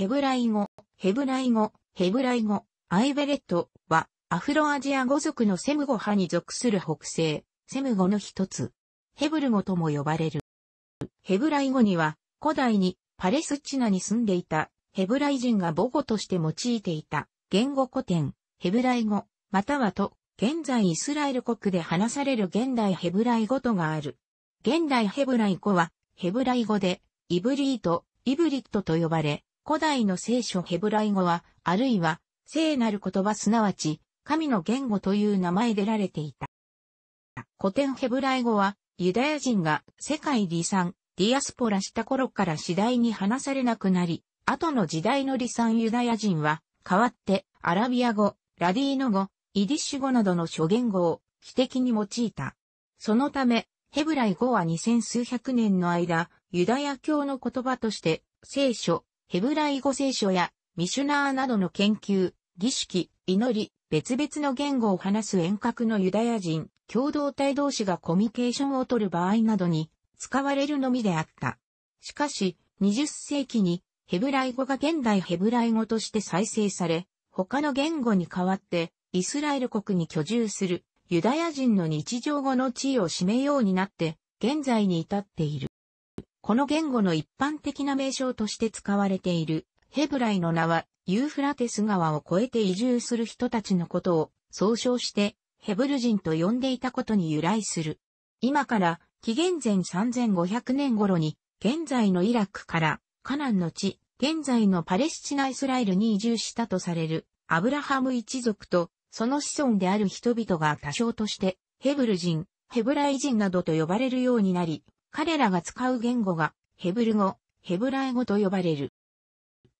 ヘブライ語、ヘブライ語、ヘブライ語、アイベレットは、アフロアジア語族のセム語派に属する北西、セム語の一つ。ヘブル語とも呼ばれる。ヘブライ語には、古代にパレスチナに住んでいたヘブライ人が母語として用いていた言語古典、ヘブライ語、またはと、現在イスラエル国で話される現代ヘブライ語とがある。現代ヘブライ語は、ヘブライ語で、イブリート、イブリットと呼ばれ、古代の聖書ヘブライ語は、あるいは、聖なる言葉すなわち、神の言語という名前でられていた。古典ヘブライ語は、ユダヤ人が世界離散、ディアスポラした頃から次第に話されなくなり、後の時代の離散ユダヤ人は、代わってアラビア語、ラディーノ語、イディッシュ語などの諸言語を、非的に用いた。そのため、ヘブライ語は二千数百年の間、ユダヤ教の言葉として、聖書、ヘブライ語聖書やミシュナーなどの研究、儀式、祈り、別々の言語を話す遠隔のユダヤ人、共同体同士がコミュニケーションを取る場合などに使われるのみであった。しかし、20世紀にヘブライ語が現代ヘブライ語として再生され、他の言語に代わってイスラエル国に居住するユダヤ人の日常語の地位を占めようになって、現在に至っている。この言語の一般的な名称として使われている、ヘブライの名は、ユーフラテス川を越えて移住する人たちのことを、総称して、ヘブル人と呼んでいたことに由来する。今から、紀元前3500年頃に、現在のイラクから、カナンの地、現在のパレスチナイスラエルに移住したとされる、アブラハム一族と、その子孫である人々が多少として、ヘブル人、ヘブライ人などと呼ばれるようになり、彼らが使う言語がヘブル語、ヘブライ語と呼ばれる。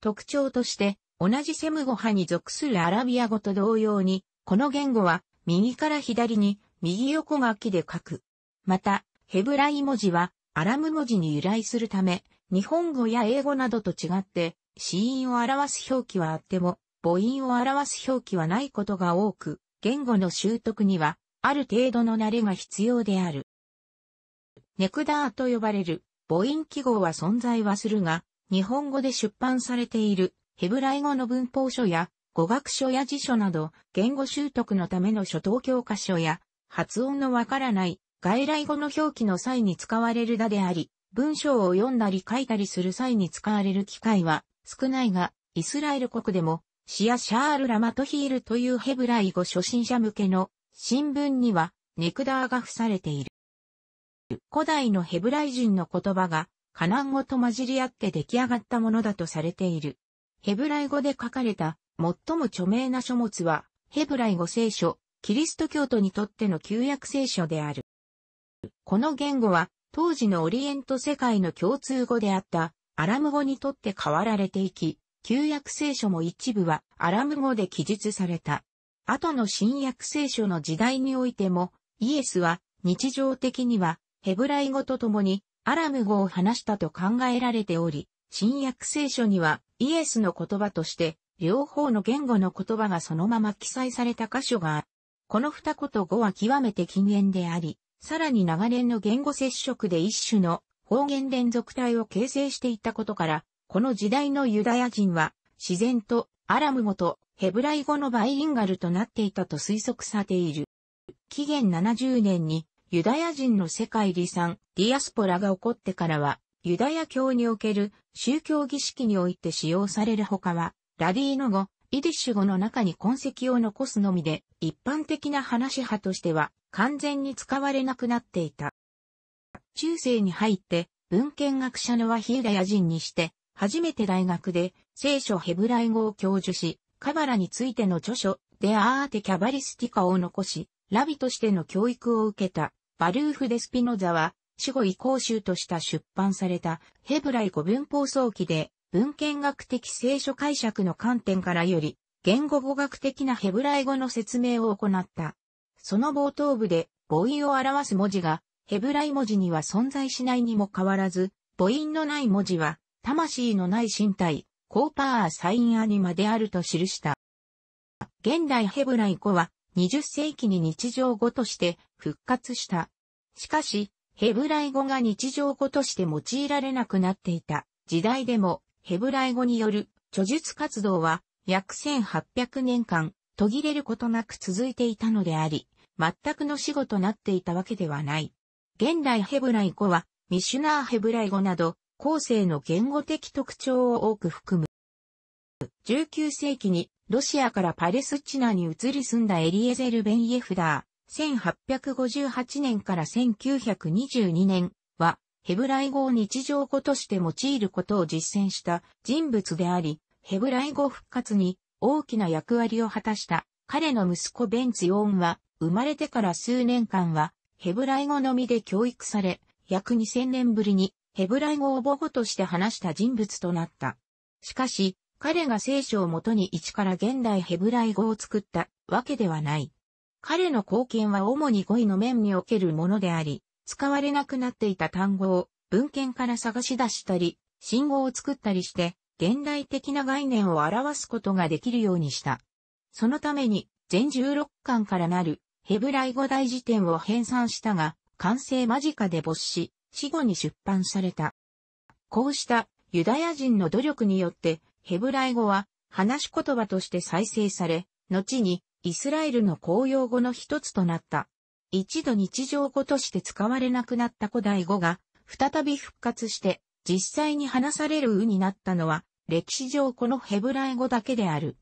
特徴として、同じセム語派に属するアラビア語と同様に、この言語は右から左に右横書きで書く。また、ヘブライ文字はアラム文字に由来するため、日本語や英語などと違って、死因を表す表記はあっても、母音を表す表記はないことが多く、言語の習得には、ある程度の慣れが必要である。ネクダーと呼ばれる母音記号は存在はするが、日本語で出版されているヘブライ語の文法書や語学書や辞書など言語習得のための初等教科書や発音のわからない外来語の表記の際に使われるだであり、文章を読んだり書いたりする際に使われる機会は少ないが、イスラエル国でもシア・シャール・ラマトヒールというヘブライ語初心者向けの新聞にはネクダーが付されている。古代のヘブライ人の言葉がカナン語と混じり合って出来上がったものだとされている。ヘブライ語で書かれた最も著名な書物はヘブライ語聖書、キリスト教徒にとっての旧約聖書である。この言語は当時のオリエント世界の共通語であったアラム語にとって変わられていき、旧約聖書も一部はアラム語で記述された。後の新約聖書の時代においてもイエスは日常的にはヘブライ語と共にアラム語を話したと考えられており、新約聖書にはイエスの言葉として両方の言語の言葉がそのまま記載された箇所がある。この二言語は極めて禁煙であり、さらに長年の言語接触で一種の方言連続体を形成していたことから、この時代のユダヤ人は自然とアラム語とヘブライ語のバイリンガルとなっていたと推測されている。紀元70年にユダヤ人の世界離散、ディアスポラが起こってからは、ユダヤ教における宗教儀式において使用される他は、ラディーノ語、イディッシュ語の中に痕跡を残すのみで、一般的な話派としては完全に使われなくなっていた。中世に入って、文献学者のワヒユダヤ人にして、初めて大学で聖書ヘブライ語を教授し、カバラについての著書、デアーテキャバリスティカを残し、ラビとしての教育を受けた。バルーフ・デスピノザは、死後移行集とした出版されたヘブライ語文法早期で、文献学的聖書解釈の観点からより、言語語学的なヘブライ語の説明を行った。その冒頭部で、母音を表す文字が、ヘブライ文字には存在しないにも変わらず、母音のない文字は、魂のない身体、コーパーサインアニマであると記した。現代ヘブライ語は、20世紀に日常語として復活した。しかし、ヘブライ語が日常語として用いられなくなっていた時代でも、ヘブライ語による著述活動は約1800年間途切れることなく続いていたのであり、全くの死語となっていたわけではない。現代ヘブライ語は、ミシュナーヘブライ語など、後世の言語的特徴を多く含む。19世紀にロシアからパレスチナに移り住んだエリエゼル・ベン・イエフダー、1858年から1922年は、ヘブライ語を日常語として用いることを実践した人物であり、ヘブライ語復活に大きな役割を果たした彼の息子ベンツヨーンは、生まれてから数年間は、ヘブライ語のみで教育され、約2000年ぶりにヘブライ語を母語として話した人物となった。しかし、彼が聖書をもとに一から現代ヘブライ語を作ったわけではない。彼の貢献は主に語彙の面におけるものであり、使われなくなっていた単語を文献から探し出したり、信号を作ったりして、現代的な概念を表すことができるようにした。そのために、全16巻からなるヘブライ語大辞典を編纂したが、完成間近で没し、死後に出版された。こうしたユダヤ人の努力によって、ヘブライ語は話し言葉として再生され、後にイスラエルの公用語の一つとなった。一度日常語として使われなくなった古代語が、再び復活して、実際に話されるうになったのは、歴史上このヘブライ語だけである。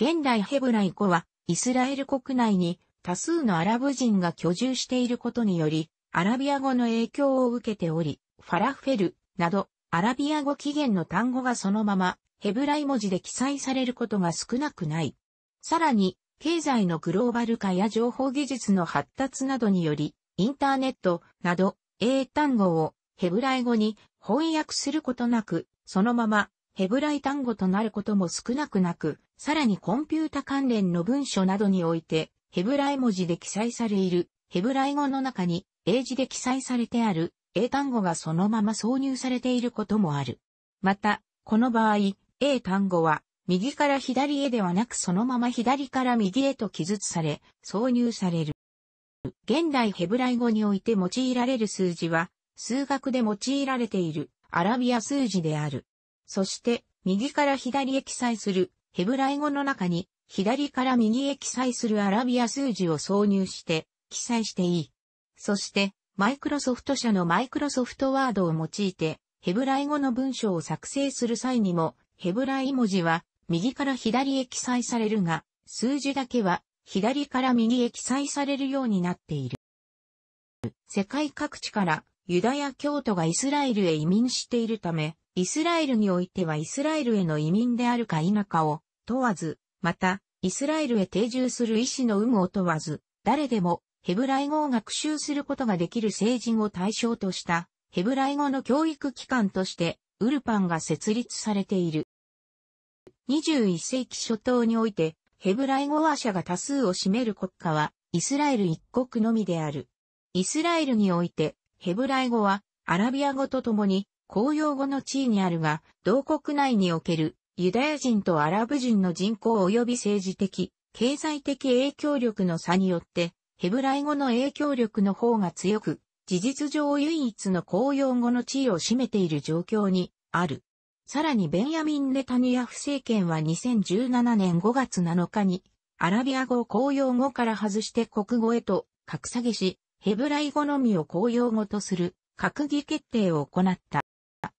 現代ヘブライ語は、イスラエル国内に多数のアラブ人が居住していることにより、アラビア語の影響を受けており、ファラフェルなど、アラビア語起源の単語がそのまま、ヘブライ文字で記載されることが少なくない。さらに、経済のグローバル化や情報技術の発達などにより、インターネットなど英単語をヘブライ語に翻訳することなく、そのままヘブライ単語となることも少なくなく、さらにコンピュータ関連の文書などにおいて、ヘブライ文字で記載されいるヘブライ語の中に英字で記載されてある英単語がそのまま挿入されていることもある。また、この場合、英単語は右から左へではなくそのまま左から右へと記述され、挿入される。現代ヘブライ語において用いられる数字は、数学で用いられているアラビア数字である。そして、右から左へ記載するヘブライ語の中に、左から右へ記載するアラビア数字を挿入して記載していい。そして、マイクロソフト社のマイクロソフトワードを用いて、ヘブライ語の文章を作成する際にも、ヘブライ文字は右から左へ記載されるが、数字だけは左から右へ記載されるようになっている。世界各地からユダヤ教徒がイスラエルへ移民しているため、イスラエルにおいてはイスラエルへの移民であるか否かを問わず、また、イスラエルへ定住する医師の有無を問わず、誰でもヘブライ語を学習することができる成人を対象としたヘブライ語の教育機関としてウルパンが設立されている。21世紀初頭において、ヘブライ語話者が多数を占める国家は、イスラエル一国のみである。イスラエルにおいて、ヘブライ語は、アラビア語とともに、公用語の地位にあるが、同国内における、ユダヤ人とアラブ人の人口及び政治的、経済的影響力の差によって、ヘブライ語の影響力の方が強く、事実上唯一の公用語の地位を占めている状況にある。さらにベンヤミン・ネタニヤフ政権は2017年5月7日に、アラビア語を公用語から外して国語へと格下げし、ヘブライ語のみを公用語とする閣議決定を行った。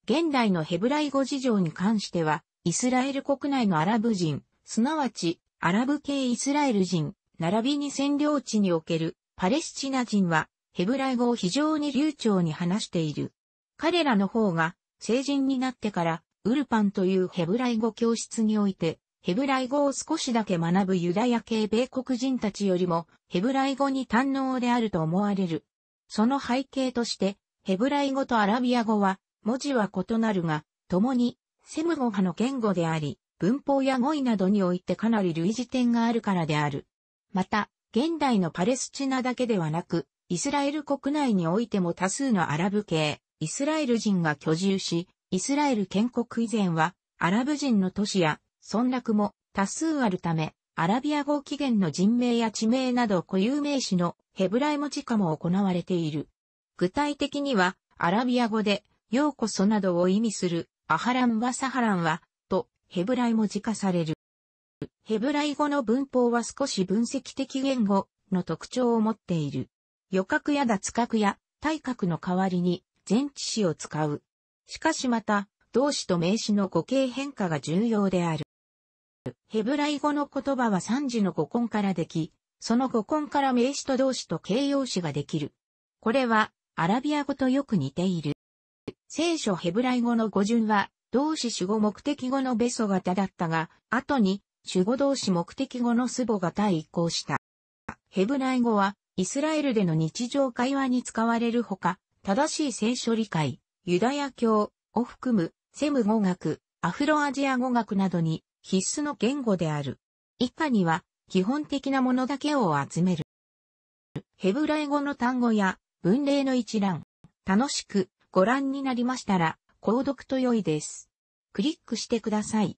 現代のヘブライ語事情に関しては、イスラエル国内のアラブ人、すなわちアラブ系イスラエル人、並びに占領地におけるパレスチナ人は、ヘブライ語を非常に流暢に話している。彼らの方が、成人になってから、ウルパンというヘブライ語教室において、ヘブライ語を少しだけ学ぶユダヤ系米国人たちよりも、ヘブライ語に堪能であると思われる。その背景として、ヘブライ語とアラビア語は、文字は異なるが、共に、セム語派の言語であり、文法や語彙などにおいてかなり類似点があるからである。また、現代のパレスチナだけではなく、イスラエル国内においても多数のアラブ系、イスラエル人が居住し、イスラエル建国以前は、アラブ人の都市や、村落も多数あるため、アラビア語起源の人名や地名など固有名詞のヘブライ文字化も行われている。具体的には、アラビア語で、ようこそなどを意味する、アハランはサハランは、と、ヘブライ文字化される。ヘブライ語の文法は少し分析的言語の特徴を持っている。予格や脱格や対角の代わりに前置詞を使う。しかしまた、動詞と名詞の語形変化が重要である。ヘブライ語の言葉は三字の語根からでき、その語根から名詞と動詞と形容詞ができる。これは、アラビア語とよく似ている。聖書ヘブライ語の語順は、動詞主語目的語のベソ型だったが、後に、主語動詞目的語のスボ型へ移行した。ヘブライ語は、イスラエルでの日常会話に使われるほか、正しい聖書理解、ユダヤ教を含むセム語学、アフロアジア語学などに必須の言語である。以下には基本的なものだけを集める。ヘブライ語の単語や文例の一覧。楽しくご覧になりましたら、購読と良いです。クリックしてください。